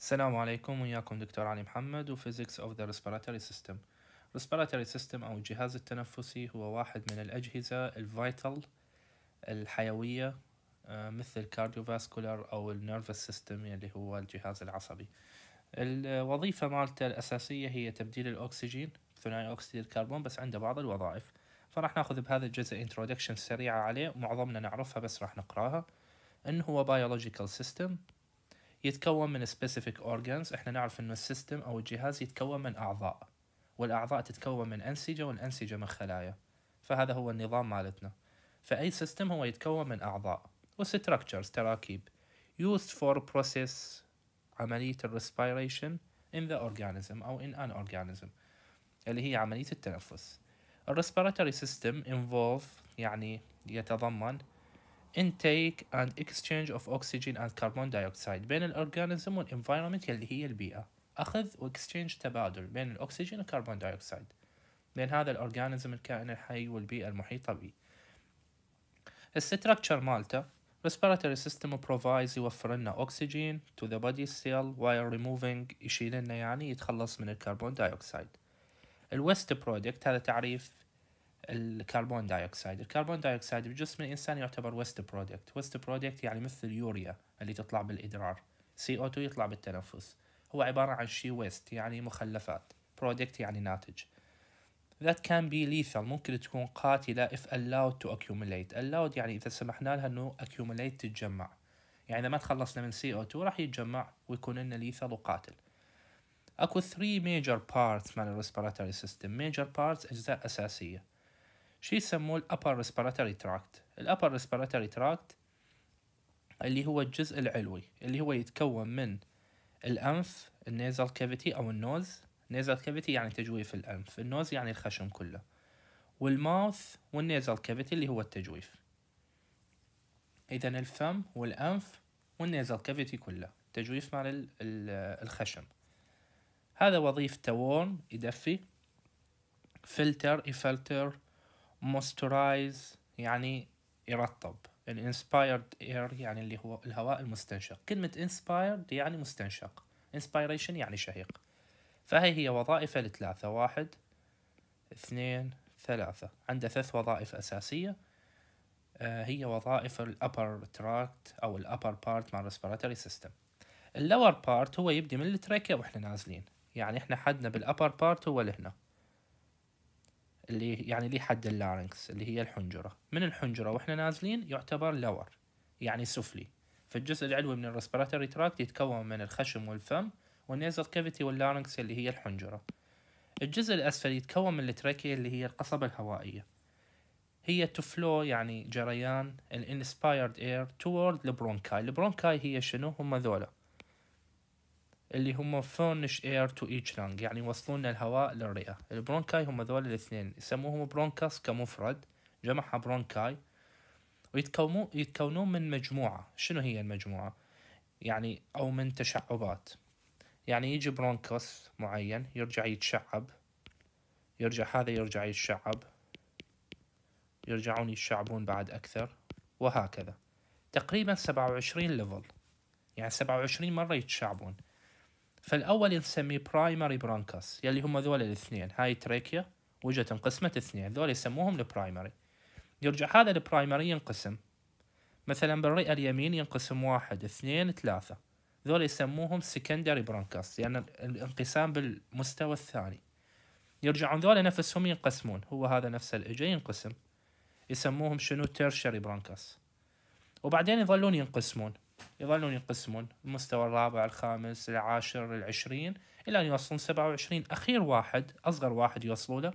السلام عليكم وياكم دكتور علي محمد وفيزيكس اوف ذا ريسبيراتوري سيستم ريسبيراتوري سيستم او الجهاز التنفسي هو واحد من الاجهزه الفيتال الحيويه آه، مثل الكارديوفاسكولار او النيرفس سيستم اللي هو الجهاز العصبي الوظيفه مالته الاساسيه هي تبديل الاكسجين ثنائي اكسيد الكربون بس عنده بعض الوظائف فراح ناخذ بهذا الجزء انترودكشن سريعه عليه معظمنا نعرفها بس راح نقراها انه هو بايولوجيكال سيستم يتكون من specific organs احنا نعرف انه السيستم او الجهاز يتكون من اعضاء والاعضاء تتكون من انسجه والانسجه من خلايا فهذا هو النظام مالتنا فاي سيستم هو يتكون من اعضاء وستركتشرز تراكيب used for process عملية الريسبيريشن in the organism أو in an organism اللي هي عملية التنفس الريسبيراتوري system involve يعني يتضمن intake and exchange of oxygen and carbon dioxide بين الاورجانيزم والانفايرمنت اللي هي البيئة أخذ واكسشينج تبادل بين الأكسجين والكربون دايوكسيد بين هذا الأورجانيزم الكائن الحي والبيئة المحيطة به الستركتشر مالته respiratory system provides يوفر لنا أكسجين to the body cell while removing يشيل لنا يعني يتخلص من الكربون دايوكسيد الويست برودكت هذا تعريف الكربون دايوكسيد الكربون دايوكسيد بجسم الإنسان يعتبر ويست برودكت ويست برودكت يعني مثل اليوريا اللي تطلع بالادرار سي او CO2 يطلع بالتنفس هو عبارة عن شي ويست يعني مخلفات برودكت يعني ناتج that can be lethal ممكن تكون قاتلة if allowed to accumulate allowed يعني إذا سمحنا لها أنه accumulate تتجمع يعني إذا ما تخلصنا من سي او 2 راح يتجمع ويكون لنا ليثال وقاتل اكو 3 major parts من الريسبيراتوري سيستم major parts اجزاء اساسيه شيء يسموه الابر ريسبيراتوري تراكت الابر ريسبيراتوري تراكت اللي هو الجزء العلوي اللي هو يتكون من الانف النيزل كافيتي او النوز نيزل كافيتي يعني تجويف الانف النوز يعني الخشم كله والماوث والنيزل كافيتي اللي هو التجويف اذا الفم والانف والنيزل كافيتي كله تجويف مال الخشم هذا وظيفته ورم يدفي فلتر يفلتر موسترايز يعني يرطب الانسبايرد اير يعني اللي هو الهواء المستنشق كلمة انسبايرد يعني مستنشق انسبايريشن يعني شهيق فهي هي وظائفه الثلاثة واحد اثنين ثلاثة عنده ثلاث وظائف أساسية آه، هي وظائف الأبر تراكت أو الأبر بارت مع الريسبيراتوري سيستم اللور بارت هو يبدي من التريكيا وإحنا نازلين يعني إحنا حدنا بالأبر بارت هو لهنا اللي يعني لي حد اللارنكس اللي هي الحنجرة من الحنجرة واحنا نازلين يعتبر لور يعني سفلي فالجزء العلوي من الرسبيراتوري تراكت يتكون من الخشم والفم والنيزل كافيتي واللارنكس اللي هي الحنجرة الجزء الأسفل يتكون من التراكية اللي هي القصبة الهوائية هي تفلو يعني جريان الانسبايرد اير توورد البرونكاي البرونكاي هي شنو هم ذولا اللي هم فرنش اير تو ايتش لانج يعني يوصلون الهواء للرئة البرونكاي هم ذول الاثنين يسموهم برونكاس كمفرد جمعها برونكاي ويتكونون من مجموعة شنو هي المجموعة يعني أو من تشعبات يعني يجي برونكوس معين يرجع يتشعب يرجع هذا يرجع يتشعب يرجعون يتشعبون بعد أكثر وهكذا تقريبا سبعة وعشرين ليفل يعني سبعة وعشرين مرة يتشعبون فالاول يسميه برايمري برونكاس يلي هم ذول الاثنين هاي تريكيا وجهة انقسمت اثنين ذول يسموهم البرايمري يرجع هذا البرايمري ينقسم مثلا بالرئة اليمين ينقسم واحد اثنين ثلاثة ذول يسموهم سكندري برونكاس لأن يعني الانقسام بالمستوى الثاني يرجعون ذول نفسهم ينقسمون هو هذا نفسه الإجا ينقسم يسموهم شنو تيرشري برونكاس وبعدين يظلون ينقسمون يظلون ينقسمون المستوى الرابع الخامس العاشر العشرين إلى أن يوصلون سبعة وعشرين أخير واحد أصغر واحد يوصلوا له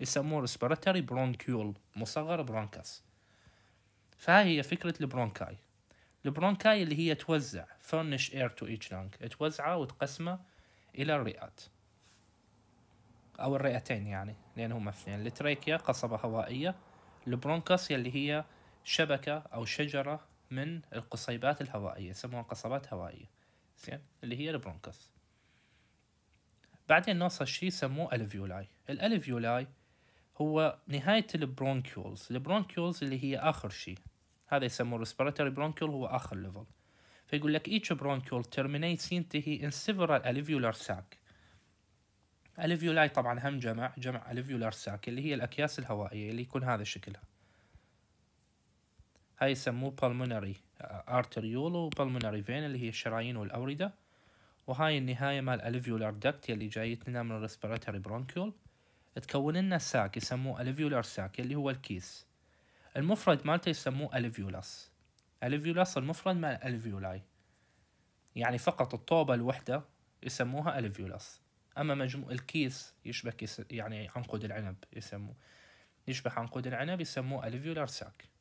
يسموه ريسبيراتوري برونكيول مصغر برونكاس فهاي هي فكرة البرونكاي البرونكاي اللي هي توزع furnish air to each lung توزعه وتقسمه إلى الرئات أو الرئتين يعني لأن هما اثنين التريكيا قصبة هوائية البرونكاس اللي هي شبكة أو شجرة من القصيبات الهوائية يسموها قصبات هوائية زين اللي هي البرونكوس بعدين نوصل شيء يسموه الفيولاي الالفيولاي هو نهاية البرونكيولز البرونكيولز اللي هي آخر شيء هذا يسموه respiratory برونكيول هو آخر ليفل فيقول لك each برونكيول terminates ينتهي in several alveolar sac alveoli طبعا هم جمع جمع alveolar sac اللي هي الأكياس الهوائية اللي يكون هذا شكلها هاي يسموه pulmonary آه، arteriole pulmonary vein اللي هي الشرايين والأوردة وهاي النهاية مال alveolar duct اللي جايتنا من respiratory bronchial تكون لنا ساك يسموه alveolar sac اللي هو الكيس المفرد مالته يسموه alveolus alveolus المفرد مال alveoli يعني فقط الطوبة الوحدة يسموها alveolus أما مجموع الكيس يشبه كيس يعني عنقود العنب يسموه يشبه عنقود العنب يسموه alveolar sac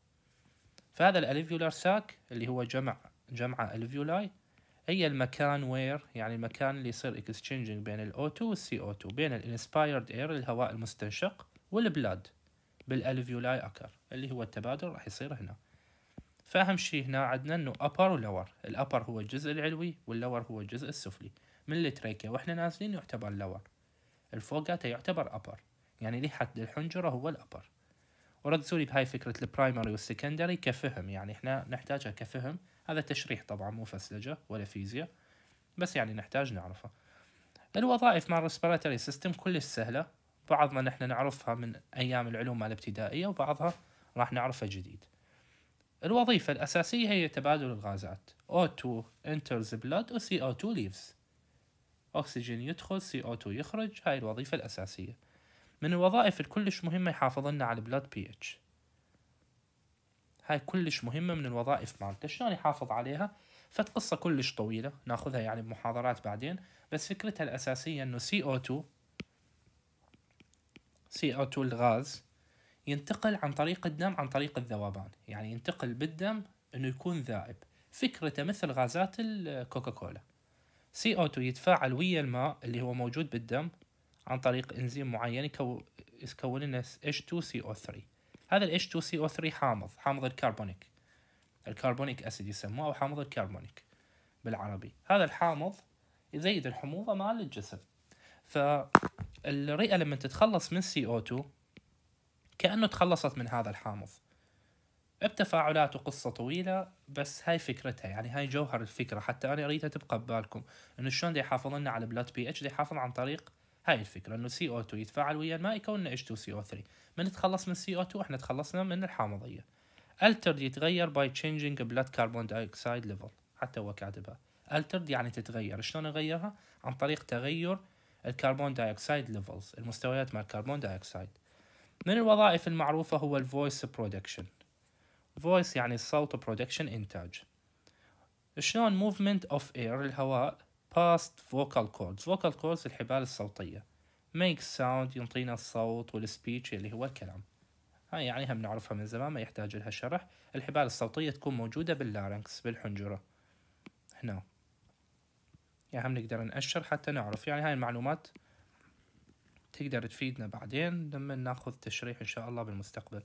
فهذا الالفيولار ساك اللي هو جمع جمعة الفيولاي هي المكان وير يعني المكان اللي يصير اكسشينجينج بين الاو 2 والسي او 2 بين الانسبايرد اير الهواء المستنشق والبلاد بالالفيولاي اكر اللي هو التبادل راح يصير هنا فاهم شيء هنا عندنا انه ابر ولور الابر هو الجزء العلوي واللور هو الجزء السفلي من التريكيا واحنا نازلين يعتبر لور الفوقاته يعتبر ابر يعني لحد الحنجره هو الابر ورد لي بهاي فكرة البرايمري والسكندري كفهم يعني احنا نحتاجها كفهم هذا تشريح طبعا مو فسلجة ولا فيزياء بس يعني نحتاج نعرفه الوظائف مع الريسبيراتوري سيستم كلش سهلة بعضنا نحن نعرفها من أيام العلوم الابتدائية وبعضها راح نعرفها جديد الوظيفة الأساسية هي تبادل الغازات O2 enters blood و CO2 leaves أكسجين يدخل CO2 يخرج هاي الوظيفة الأساسية من الوظائف الكلش مهمة يحافظ لنا على البلاد بي اتش هاي كلش مهمة من الوظائف مالته شلون يحافظ عليها فت قصة كلش طويلة ناخذها يعني بمحاضرات بعدين بس فكرتها الأساسية أنه 2 او CO2 الغاز ينتقل عن طريق الدم عن طريق الذوبان يعني ينتقل بالدم أنه يكون ذائب فكرته مثل غازات الكوكاكولا سي او 2 يتفاعل ويا الماء اللي هو موجود بالدم عن طريق انزيم معين يكون لنا H2CO3 هذا ال H2CO3 حامض حامض الكربونيك الكربونيك اسيد يسموه او حامض الكربونيك بالعربي هذا الحامض يزيد الحموضه مال الجسم فالرئه لما تتخلص من CO2 كانه تخلصت من هذا الحامض بتفاعلات وقصة طويلة بس هاي فكرتها يعني هاي جوهر الفكرة حتى أنا أريدها تبقى ببالكم إنه شلون دي يحافظ لنا على بلاد بي اتش دي يحافظ عن طريق هاي الفكره انه سي او 2 يتفاعل ويا الماء يكون اتش 2 سي او 3 من تخلص من سي او 2 احنا تخلصنا من الحامضيه الترد يتغير باي تشينجينج بلاد كربون دايوكسيد ليفل حتى هو كاتبها الترد يعني تتغير شلون نغيرها عن طريق تغير الكربون دايوكسيد ليفلز المستويات مال الكربون دايوكسيد من الوظائف المعروفة هو الفويس برودكشن فويس يعني الصوت برودكشن إنتاج شلون movement of air الهواء past vocal cords vocal cords الحبال الصوتية make sound ينطينا الصوت والسبيتش اللي هو الكلام هاي يعني هم نعرفها من زمان ما يحتاج لها شرح الحبال الصوتية تكون موجودة باللارنكس بالحنجرة هنا يعني هم نقدر نأشر حتى نعرف يعني هاي المعلومات تقدر تفيدنا بعدين لما ناخذ تشريح إن شاء الله بالمستقبل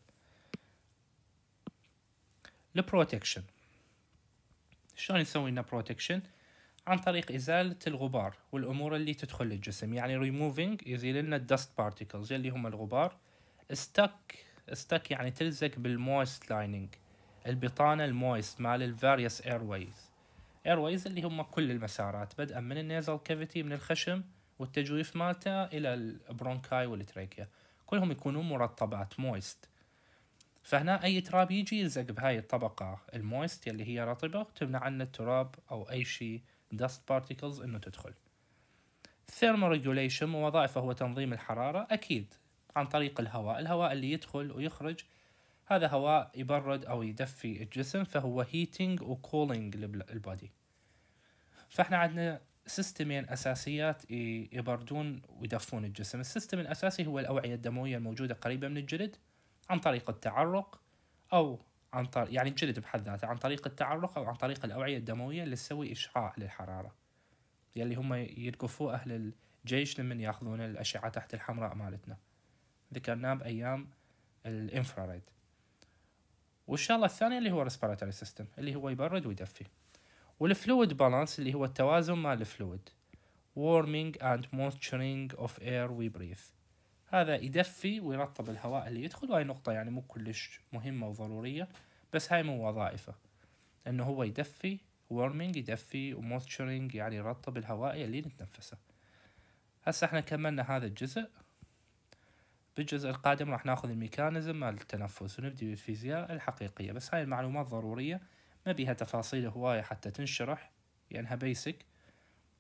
البروتكشن شلون نسوي لنا بروتكشن عن طريق إزالة الغبار والأمور اللي تدخل للجسم يعني ريموفينج يزيل لنا dust particles اللي هم الغبار ستك stuck يعني تلزق بالمويست lining البطانة المويست مال الفاريوس ايرويز ايرويز اللي هم كل المسارات بدءا من النيزل كافيتي من الخشم والتجويف مالته الى البرونكاي والتريكيا كلهم يكونون مرطبات مويست فهنا اي تراب يجي يلزق بهاي الطبقة المويست اللي هي رطبة وتمنع عنا التراب او اي شيء dust particles انه تدخل thermoregulation وظائفه هو تنظيم الحرارة أكيد عن طريق الهواء الهواء اللي يدخل ويخرج هذا هواء يبرد أو يدفي الجسم فهو heating و cooling للبادي فاحنا عندنا سيستمين أساسيات يبردون ويدفون الجسم السيستم الأساسي هو الأوعية الدموية الموجودة قريبة من الجلد عن طريق التعرق أو عن طريق يعني الجلد بحد ذاته عن طريق التعرق او عن طريق الاوعيه الدمويه اللي تسوي اشعاع للحراره يلي هم يلقفوه اهل الجيش لمن ياخذون الاشعه تحت الحمراء مالتنا ذكرناه بايام الانفراريد والشغله الثانيه اللي هو ريسبيراتوري سيستم اللي هو يبرد ويدفي والفلويد بالانس اللي هو التوازن مال الفلويد warming and moisturing of air we breathe هذا يدفي ويرطب الهواء اللي يدخل وهي نقطة يعني مو كلش مهمة وضرورية بس هاي مو وظائفه انه هو يدفي ورمينج يدفي وموستشرينج يعني يرطب الهواء اللي نتنفسه هسه احنا كملنا هذا الجزء بالجزء القادم راح ناخذ الميكانيزم مال التنفس ونبدي بالفيزياء الحقيقية بس هاي المعلومات ضرورية ما بيها تفاصيل هواية حتى تنشرح لأنها يعني بيسك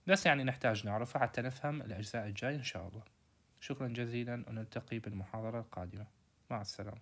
بس يعني نحتاج نعرفها حتى نفهم الأجزاء الجاية إن شاء الله شكرا جزيلا ونلتقي بالمحاضرة القادمة مع السلامة